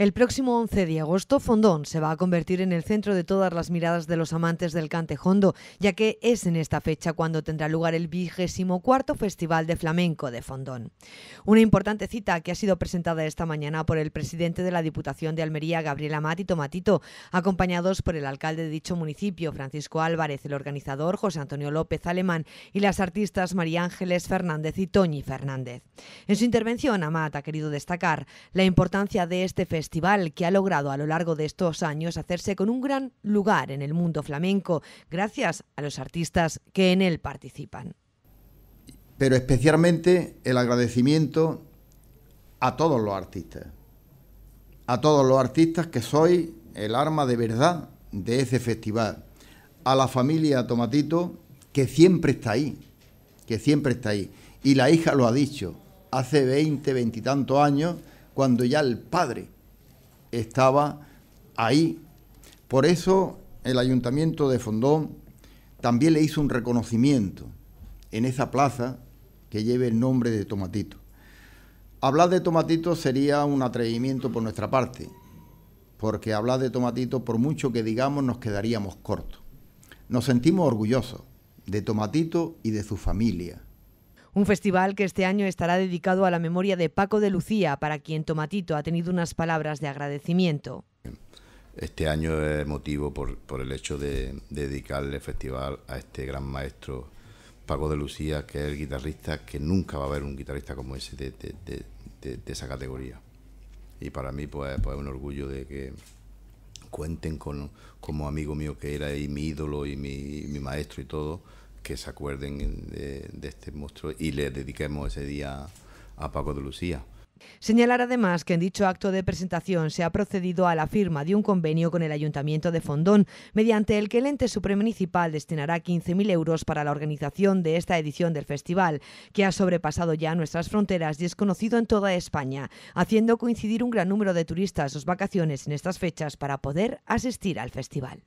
El próximo 11 de agosto, Fondón se va a convertir en el centro de todas las miradas de los amantes del cante ya que es en esta fecha cuando tendrá lugar el vigésimo cuarto Festival de Flamenco de Fondón. Una importante cita que ha sido presentada esta mañana por el presidente de la Diputación de Almería, Gabriela y Matito, acompañados por el alcalde de dicho municipio, Francisco Álvarez, el organizador José Antonio López Alemán y las artistas María Ángeles Fernández y Toñi Fernández. En su intervención, Amat ha querido destacar la importancia de este festival festival que ha logrado a lo largo de estos años hacerse con un gran lugar en el mundo flamenco, gracias a los artistas que en él participan. Pero especialmente el agradecimiento a todos los artistas, a todos los artistas que sois el arma de verdad de ese festival, a la familia Tomatito que siempre está ahí, que siempre está ahí. Y la hija lo ha dicho, hace 20, 20 y tantos años, cuando ya el padre estaba ahí. Por eso el ayuntamiento de Fondón también le hizo un reconocimiento en esa plaza que lleve el nombre de Tomatito. Hablar de Tomatito sería un atrevimiento por nuestra parte, porque hablar de Tomatito, por mucho que digamos, nos quedaríamos cortos. Nos sentimos orgullosos de Tomatito y de su familia, un festival que este año estará dedicado a la memoria de Paco de Lucía, para quien Tomatito ha tenido unas palabras de agradecimiento. Este año es motivo por, el hecho de, dedicarle el festival a este gran maestro Paco de Lucía, que es el guitarrista, que nunca va a haber un guitarrista como ese de, esa categoría. Y para mí pues, pues, es un orgullo de que, cuenten con como amigo mío que era y mi ídolo y mi maestro y todo, que se acuerden de, este monstruo y le dediquemos ese día a Paco de Lucía. Señalar además que en dicho acto de presentación se ha procedido a la firma de un convenio con el Ayuntamiento de Fondón, mediante el que el ente supremunicipal destinará 15.000 euros para la organización de esta edición del festival, que ha sobrepasado ya nuestras fronteras y es conocido en toda España, haciendo coincidir un gran número de turistas sus vacaciones en estas fechas para poder asistir al festival.